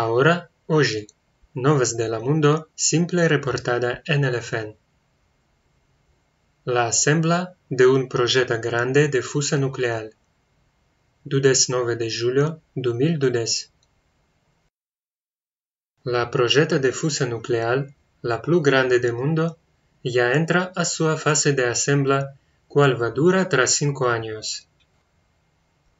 Ahora, hoy, Noves del Mundo, simple reportada en el FN. La Assembla de un proyecto grande de fusa nuclear. 9 de julio 2012. La Proyecta de fusa nuclear, la plus grande del mundo, ya entra a su fase de Assembla, cual va dura tras cinco años.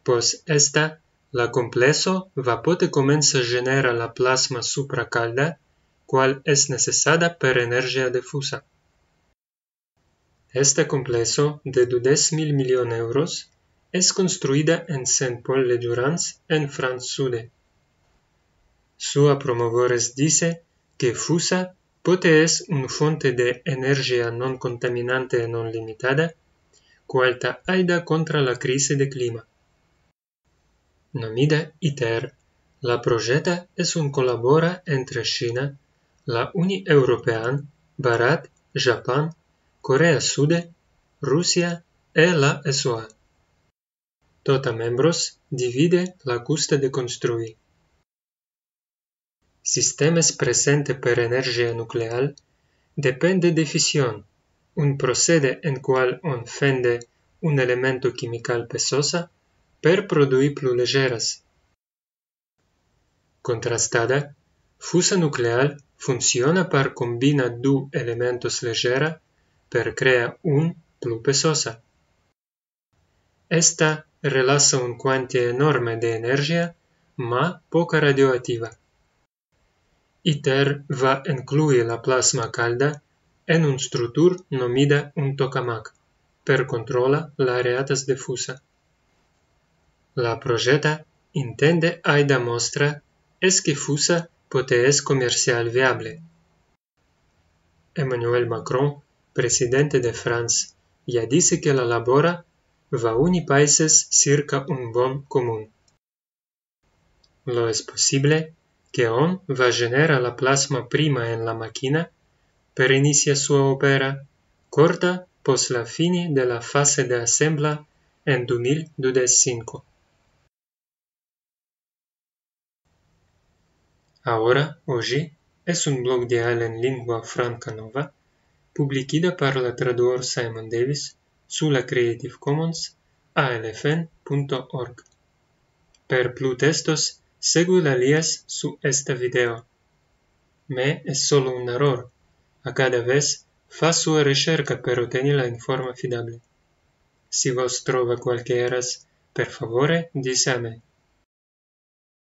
Pues esta la a vapote comienza a generar la plasma supracalda, cual es para per de FUSA. Este complejo de 10.000 millones de euros es construida en Saint-Paul-le-Durance, en Francia Sude. Su promovores dice que FUSA pote es una fuente de energía non contaminante e non limitada, cualta ayuda contra la crisis de clima. Numite ITER, la projeta es un colabora entre China, la Unii European, Barat, Japan, Corea Sude, Rusia e la SUA. Tota membros divide la custa de construi. Sistemes presente per energia nuclear depende de fisión, un procede en cual on fende un elemento chimical pesosa per produi plulejeras. Contrastada, fusa nuclear funciona para combina dos elementos leggera per crea un plu pesosa. Esta relasa un cuante enorme de energía, ma poca radioactiva. ITER va incluir la plasma calda en un structur nomida un tokamak, per controla la areatas de fusa. La Projeta intende hay demostra mostra es que FUSA comercial viable. Emmanuel Macron, presidente de France, ya dice que la labora va a unir países cerca un bon común. Lo es posible que on va a generar la plasma prima en la máquina, pero inicia su opera corta pos la fine de la fase de assembla en 2025. Agora, hoje, es un blog de Allen Lingua Franca Nova, publicida par la traduor Simon Davis, su la Creative Commons, alfn.org. Per plu testos, segui la lias su esta video. Me es solo un error. A cada vez, fa sua recerca per oteni la informa fidable. Si vos trova qualche eras, per favore, disame.